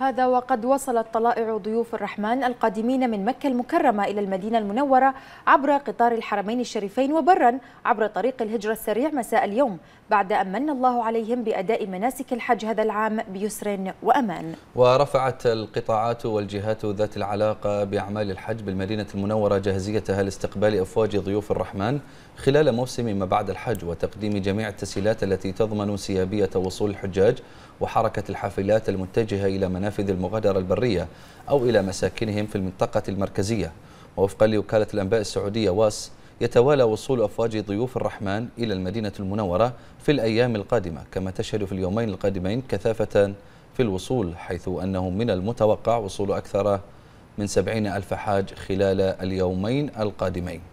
هذا وقد وصلت طلائع ضيوف الرحمن القادمين من مكة المكرمة إلى المدينة المنورة عبر قطار الحرمين الشريفين وبرا عبر طريق الهجرة السريع مساء اليوم بعد أن من الله عليهم بأداء مناسك الحج هذا العام بيسر وأمان ورفعت القطاعات والجهات ذات العلاقة بأعمال الحج بالمدينة المنورة جاهزيتها لاستقبال أفواج ضيوف الرحمن خلال موسم ما بعد الحج وتقديم جميع التسهيلات التي تضمن سيابية وصول الحجاج وحركة الحافلات المتجهة إلى منافذ المغادرة البرية أو إلى مساكنهم في المنطقة المركزية ووفقا لوكالة الأنباء السعودية واس يتوالى وصول أفواج ضيوف الرحمن إلى المدينة المنورة في الأيام القادمة كما تشهد في اليومين القادمين كثافة في الوصول حيث أنه من المتوقع وصول أكثر من سبعين ألف حاج خلال اليومين القادمين